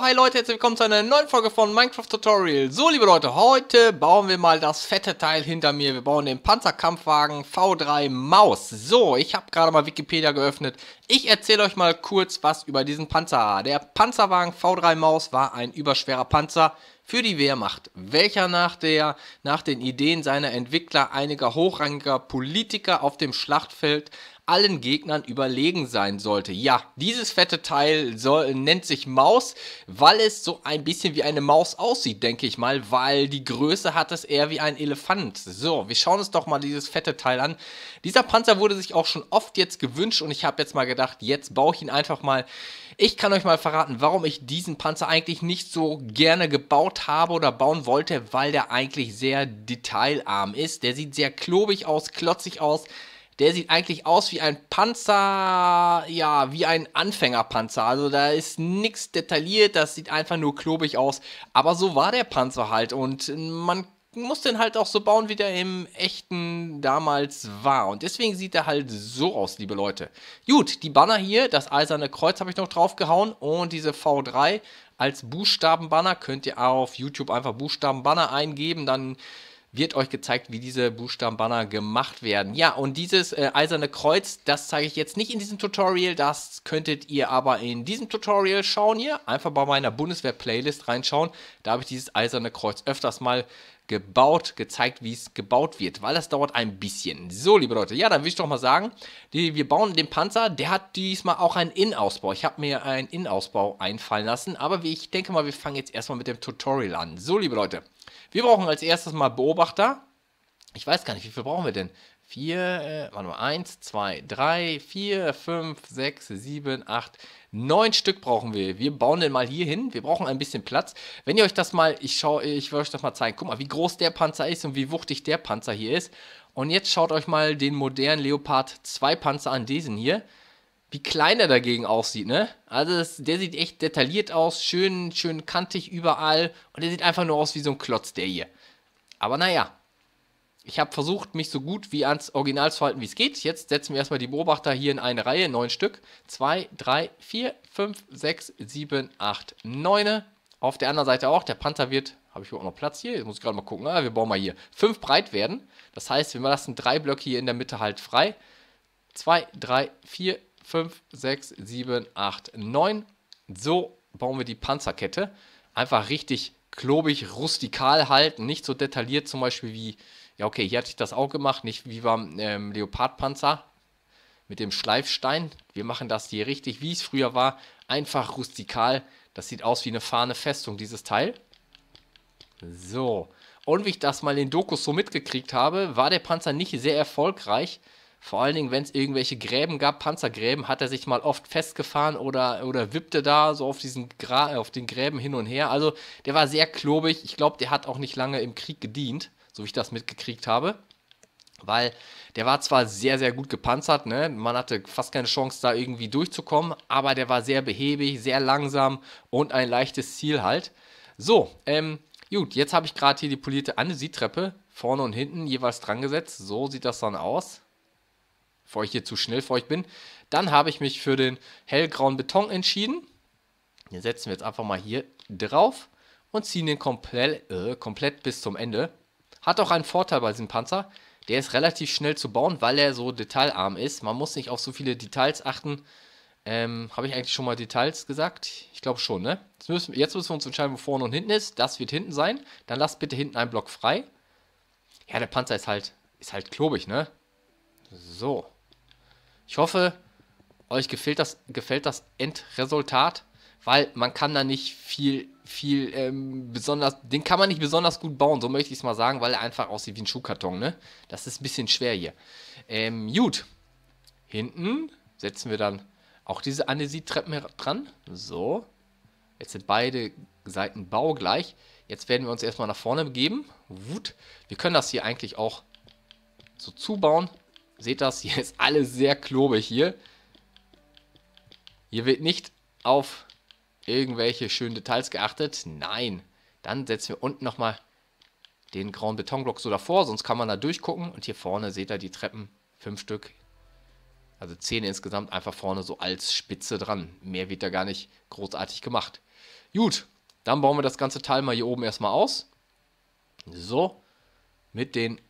Oh, hi Leute, herzlich willkommen zu einer neuen Folge von Minecraft Tutorial. So, liebe Leute, heute bauen wir mal das fette Teil hinter mir. Wir bauen den Panzerkampfwagen V3 Maus. So, ich habe gerade mal Wikipedia geöffnet. Ich erzähle euch mal kurz was über diesen Panzer. Der Panzerwagen V3 Maus war ein überschwerer Panzer für die Wehrmacht, welcher nach, der, nach den Ideen seiner Entwickler einiger hochrangiger Politiker auf dem Schlachtfeld allen Gegnern überlegen sein sollte. Ja, dieses fette Teil soll, nennt sich Maus, weil es so ein bisschen wie eine Maus aussieht, denke ich mal, weil die Größe hat es eher wie ein Elefant. So, wir schauen uns doch mal dieses fette Teil an. Dieser Panzer wurde sich auch schon oft jetzt gewünscht und ich habe jetzt mal gedacht, jetzt baue ich ihn einfach mal. Ich kann euch mal verraten, warum ich diesen Panzer eigentlich nicht so gerne gebaut habe oder bauen wollte, weil der eigentlich sehr detailarm ist. Der sieht sehr klobig aus, klotzig aus. Der sieht eigentlich aus wie ein Panzer, ja, wie ein Anfängerpanzer. Also da ist nichts detailliert, das sieht einfach nur klobig aus. Aber so war der Panzer halt und man muss den halt auch so bauen, wie der im echten damals war. Und deswegen sieht er halt so aus, liebe Leute. Gut, die Banner hier, das Eiserne Kreuz habe ich noch draufgehauen und diese V3 als Buchstabenbanner. Könnt ihr auf YouTube einfach Buchstabenbanner eingeben, dann wird euch gezeigt, wie diese Buchstabenbanner gemacht werden. Ja, und dieses äh, eiserne Kreuz, das zeige ich jetzt nicht in diesem Tutorial, das könntet ihr aber in diesem Tutorial schauen hier. Einfach bei meiner Bundeswehr-Playlist reinschauen, da habe ich dieses eiserne Kreuz öfters mal gebaut, gezeigt, wie es gebaut wird, weil das dauert ein bisschen. So, liebe Leute, ja, dann will ich doch mal sagen, die, wir bauen den Panzer, der hat diesmal auch einen Innenausbau. Ich habe mir einen Innenausbau einfallen lassen, aber ich denke mal, wir fangen jetzt erstmal mit dem Tutorial an. So, liebe Leute, wir brauchen als erstes mal Beobachter. Ich weiß gar nicht, wie viel brauchen wir denn? 4, äh, warte mal, eins, zwei, drei, vier, fünf, sechs, sieben, acht, neun Stück brauchen wir. Wir bauen den mal hier hin. Wir brauchen ein bisschen Platz. Wenn ihr euch das mal, ich schaue, ich will euch das mal zeigen. Guck mal, wie groß der Panzer ist und wie wuchtig der Panzer hier ist. Und jetzt schaut euch mal den modernen Leopard 2 Panzer an, diesen hier. Wie klein er dagegen aussieht, ne? Also das, der sieht echt detailliert aus, schön, schön kantig überall. Und der sieht einfach nur aus wie so ein Klotz, der hier. Aber naja, ich habe versucht, mich so gut wie ans Original zu halten, wie es geht. Jetzt setzen wir erstmal die Beobachter hier in eine Reihe, neun Stück. Zwei, drei, vier, fünf, sechs, sieben, acht, neune. Auf der anderen Seite auch. Der Panther wird, habe ich auch noch Platz hier? Jetzt muss ich gerade mal gucken. Ah, wir bauen mal hier. Fünf breit werden. Das heißt, wir lassen drei Blöcke hier in der Mitte halt frei. Zwei, drei, vier, fünf, sechs, sieben, acht, neun. So bauen wir die Panzerkette. Einfach richtig klobig, rustikal halten. Nicht so detailliert zum Beispiel wie ja, okay, hier hatte ich das auch gemacht, nicht wie beim ähm, Leopardpanzer mit dem Schleifstein. Wir machen das hier richtig, wie es früher war, einfach rustikal. Das sieht aus wie eine fahne Festung, dieses Teil. So. Und wie ich das mal in Dokus so mitgekriegt habe, war der Panzer nicht sehr erfolgreich. Vor allen Dingen, wenn es irgendwelche Gräben gab, Panzergräben, hat er sich mal oft festgefahren oder, oder wippte da so auf, diesen auf den Gräben hin und her. Also der war sehr klobig. Ich glaube, der hat auch nicht lange im Krieg gedient so wie ich das mitgekriegt habe. Weil der war zwar sehr, sehr gut gepanzert, ne? man hatte fast keine Chance, da irgendwie durchzukommen, aber der war sehr behäbig, sehr langsam und ein leichtes Ziel halt. So, ähm, gut, jetzt habe ich gerade hier die polierte Annesietreppe vorne und hinten jeweils dran gesetzt. So sieht das dann aus, bevor ich hier zu schnell vor euch bin. Dann habe ich mich für den hellgrauen Beton entschieden. Den setzen wir jetzt einfach mal hier drauf und ziehen den komplett, äh, komplett bis zum Ende. Hat auch einen Vorteil bei diesem Panzer. Der ist relativ schnell zu bauen, weil er so detailarm ist. Man muss nicht auf so viele Details achten. Ähm, Habe ich eigentlich schon mal Details gesagt? Ich glaube schon, ne? Jetzt müssen, jetzt müssen wir uns entscheiden, wo vorne und hinten ist. Das wird hinten sein. Dann lasst bitte hinten einen Block frei. Ja, der Panzer ist halt, ist halt klobig, ne? So. Ich hoffe, euch gefällt das, gefällt das Endresultat weil man kann da nicht viel, viel ähm, besonders, den kann man nicht besonders gut bauen, so möchte ich es mal sagen, weil er einfach aussieht wie ein Schuhkarton, ne? Das ist ein bisschen schwer hier. Ähm, gut. Hinten setzen wir dann auch diese Anäsie-Treppen dran. So. Jetzt sind beide Seiten baugleich. Jetzt werden wir uns erstmal nach vorne begeben. Wut. Wir können das hier eigentlich auch so zubauen. Seht das, hier ist alles sehr klobig hier. Hier wird nicht auf irgendwelche schönen Details geachtet? Nein. Dann setzen wir unten nochmal den grauen Betonblock so davor, sonst kann man da durchgucken. Und hier vorne seht ihr die Treppen, fünf Stück, also zehn insgesamt, einfach vorne so als Spitze dran. Mehr wird da gar nicht großartig gemacht. Gut, dann bauen wir das ganze Teil mal hier oben erstmal aus. So, mit den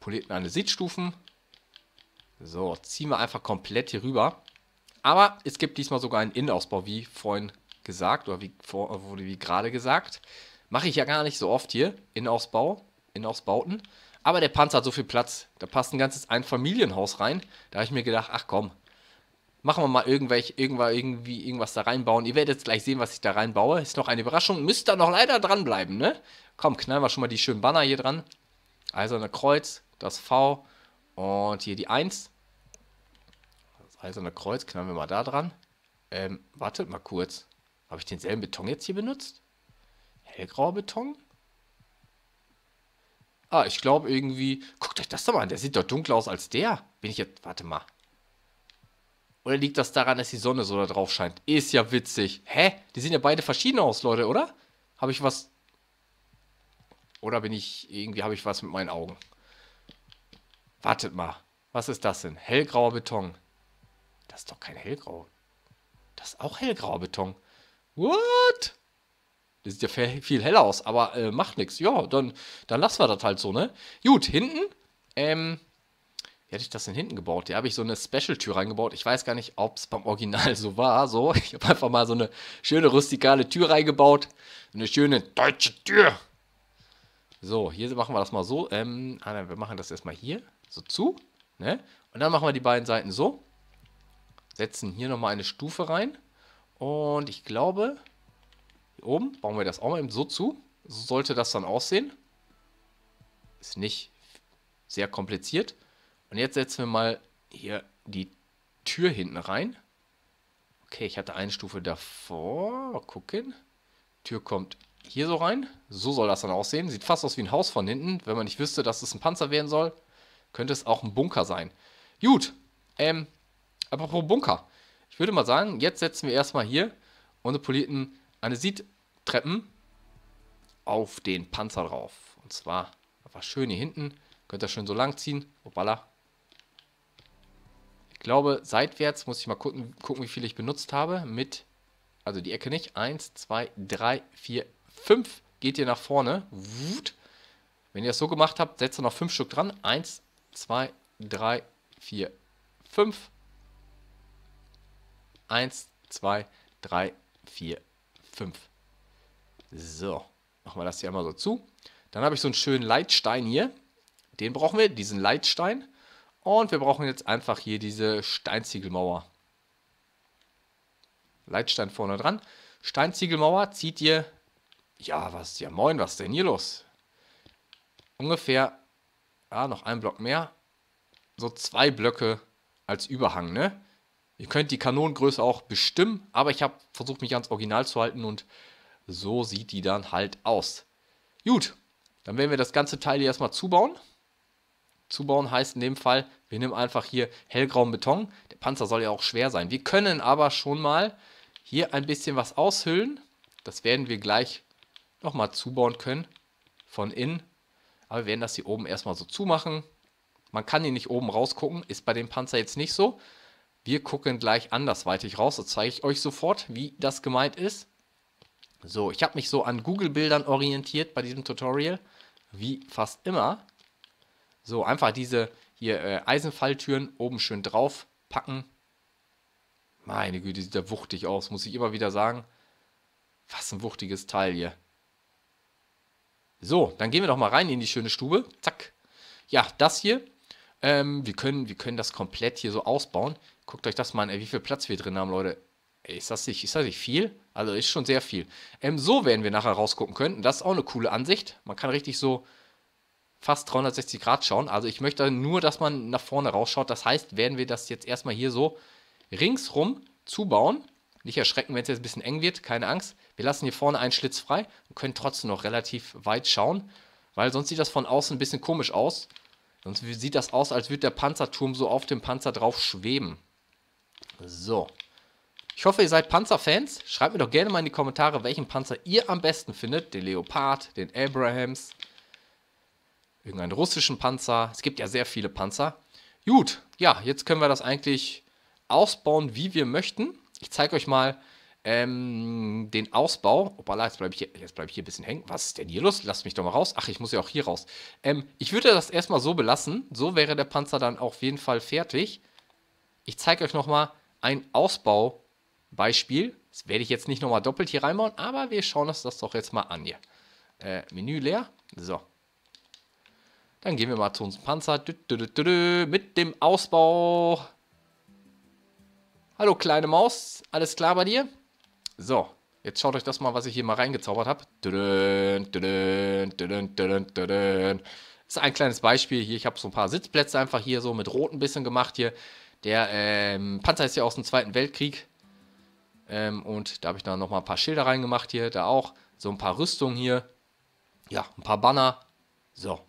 polierten Anäsitstufen. So, ziehen wir einfach komplett hier rüber. Aber es gibt diesmal sogar einen Innenausbau, wie vorhin gesagt oder wie, vor, wurde wie gerade gesagt. Mache ich ja gar nicht so oft hier, Innenausbau, Innenausbauten. Aber der Panzer hat so viel Platz. Da passt ein ganzes Einfamilienhaus rein. Da habe ich mir gedacht, ach komm, machen wir mal irgendwelche, irgendwann irgendwie irgendwas da reinbauen. Ihr werdet jetzt gleich sehen, was ich da reinbaue. Ist noch eine Überraschung. Müsst da noch leider dranbleiben, ne? Komm, knallen wir schon mal die schönen Banner hier dran. Eiserne Kreuz, das V und hier die 1. Das Eiserne Kreuz knallen wir mal da dran. Ähm, wartet mal kurz. Habe ich denselben Beton jetzt hier benutzt? Hellgrauer Beton? Ah, ich glaube irgendwie... Guckt euch das doch mal an. Der sieht doch dunkler aus als der. Bin ich jetzt... Warte mal. Oder liegt das daran, dass die Sonne so da drauf scheint? Ist ja witzig. Hä? Die sehen ja beide verschieden aus, Leute, oder? Habe ich was... Oder bin ich... Irgendwie habe ich was mit meinen Augen. Wartet mal. Was ist das denn? Hellgrauer Beton. Das ist doch kein hellgrau. Das ist auch hellgrauer Beton. What? Das sieht ja viel heller aus, aber äh, macht nichts. Ja, dann, dann lassen wir das halt so, ne? Gut, hinten. Ähm, wie hätte ich das denn hinten gebaut? Da habe ich so eine Special-Tür reingebaut. Ich weiß gar nicht, ob es beim Original so war. So, ich habe einfach mal so eine schöne rustikale Tür reingebaut. Eine schöne deutsche Tür. So, hier machen wir das mal so. Ähm, ah, wir machen das erstmal hier so zu. Ne? Und dann machen wir die beiden Seiten so. Setzen hier nochmal eine Stufe rein. Und ich glaube, hier oben bauen wir das auch mal eben so zu. So sollte das dann aussehen. Ist nicht sehr kompliziert. Und jetzt setzen wir mal hier die Tür hinten rein. Okay, ich hatte eine Stufe davor. Mal gucken. Tür kommt hier so rein. So soll das dann aussehen. Sieht fast aus wie ein Haus von hinten. Wenn man nicht wüsste, dass es ein Panzer werden soll, könnte es auch ein Bunker sein. Gut. Ähm, apropos Bunker. Ich würde mal sagen, jetzt setzen wir erstmal hier unsere polierten Anäsit-Treppen auf den Panzer drauf. Und zwar einfach schön hier hinten. Könnt ihr schön so lang ziehen. Hoppala. Ich glaube, seitwärts muss ich mal gucken, gucken, wie viel ich benutzt habe. Mit, also die Ecke nicht. Eins, zwei, drei, vier, fünf. Geht ihr nach vorne. Wut. Wenn ihr das so gemacht habt, setzt ihr noch fünf Stück dran. Eins, zwei, drei, vier, fünf. Eins, zwei, drei, vier, fünf. So, machen wir das hier einmal so zu. Dann habe ich so einen schönen Leitstein hier. Den brauchen wir, diesen Leitstein. Und wir brauchen jetzt einfach hier diese Steinziegelmauer. Leitstein vorne dran. Steinziegelmauer zieht ihr... Ja, was? Ja, moin, was ist denn hier los? Ungefähr... Ja, noch ein Block mehr. So zwei Blöcke als Überhang, ne? Ihr könnt die Kanonengröße auch bestimmen, aber ich habe versucht, mich ans Original zu halten und so sieht die dann halt aus. Gut, dann werden wir das ganze Teil hier erstmal zubauen. Zubauen heißt in dem Fall, wir nehmen einfach hier hellgrauen Beton. Der Panzer soll ja auch schwer sein. Wir können aber schon mal hier ein bisschen was aushüllen. Das werden wir gleich nochmal zubauen können von innen. Aber wir werden das hier oben erstmal so zumachen. Man kann hier nicht oben rausgucken, ist bei dem Panzer jetzt nicht so. Wir gucken gleich andersweitig raus. Das zeige ich euch sofort, wie das gemeint ist. So, ich habe mich so an Google-Bildern orientiert bei diesem Tutorial, wie fast immer. So, einfach diese hier äh, Eisenfalltüren oben schön drauf packen. Meine Güte, sieht der wuchtig aus, muss ich immer wieder sagen. Was ein wuchtiges Teil hier. So, dann gehen wir doch mal rein in die schöne Stube. Zack. Ja, das hier. Ähm, wir, können, wir können das komplett hier so ausbauen. Guckt euch das mal an, ey, wie viel Platz wir drin haben, Leute. Ey, ist das nicht, ist das nicht viel? Also ist schon sehr viel. Ähm, so werden wir nachher rausgucken können. Das ist auch eine coole Ansicht. Man kann richtig so fast 360 Grad schauen. Also ich möchte nur, dass man nach vorne rausschaut. Das heißt, werden wir das jetzt erstmal hier so ringsrum zubauen. Nicht erschrecken, wenn es jetzt ein bisschen eng wird, keine Angst. Wir lassen hier vorne einen Schlitz frei und können trotzdem noch relativ weit schauen, weil sonst sieht das von außen ein bisschen komisch aus. Sonst sieht das aus, als würde der Panzerturm so auf dem Panzer drauf schweben. So. Ich hoffe, ihr seid Panzerfans. Schreibt mir doch gerne mal in die Kommentare, welchen Panzer ihr am besten findet. Den Leopard, den Abrahams, irgendeinen russischen Panzer. Es gibt ja sehr viele Panzer. Gut, ja, jetzt können wir das eigentlich ausbauen, wie wir möchten. Ich zeige euch mal ähm, den Ausbau. Opala, jetzt bleibe ich, hier, bleib ich hier ein bisschen hängen. Was ist denn hier los? Lasst mich doch mal raus. Ach, ich muss ja auch hier raus. Ähm, ich würde das erstmal so belassen. So wäre der Panzer dann auf jeden Fall fertig. Ich zeige euch nochmal, mal ein Ausbaubeispiel. Das werde ich jetzt nicht nochmal doppelt hier reinbauen, aber wir schauen uns das doch jetzt mal an hier. Äh, Menü leer. So. Dann gehen wir mal zu unserem Panzer. Dü, dü, dü, mit dem Ausbau. Hallo kleine Maus. Alles klar bei dir? So. Jetzt schaut euch das mal, was ich hier mal reingezaubert habe. Ist ein kleines Beispiel hier. Ich habe so ein paar Sitzplätze einfach hier so mit rot ein bisschen gemacht hier. Der ähm, Panzer ist ja aus dem Zweiten Weltkrieg. Ähm, und da habe ich dann nochmal ein paar Schilder reingemacht hier, da auch. So ein paar Rüstungen hier. Ja, ein paar Banner. So.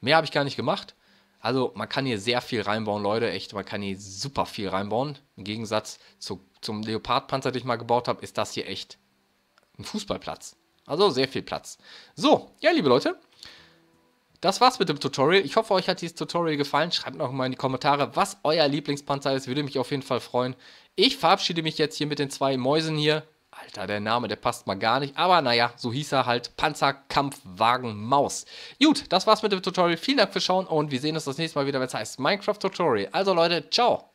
Mehr habe ich gar nicht gemacht. Also man kann hier sehr viel reinbauen, Leute. Echt, man kann hier super viel reinbauen. Im Gegensatz zu, zum Leopardpanzer, den ich mal gebaut habe, ist das hier echt ein Fußballplatz. Also sehr viel Platz. So, ja, liebe Leute, das war's mit dem Tutorial. Ich hoffe, euch hat dieses Tutorial gefallen. Schreibt noch mal in die Kommentare, was euer Lieblingspanzer ist. Würde mich auf jeden Fall freuen. Ich verabschiede mich jetzt hier mit den zwei Mäusen hier. Alter, der Name, der passt mal gar nicht. Aber naja, so hieß er halt. Panzerkampfwagen Maus. Gut, das war's mit dem Tutorial. Vielen Dank fürs Schauen und wir sehen uns das nächste Mal wieder, wenn es heißt Minecraft Tutorial. Also Leute, ciao.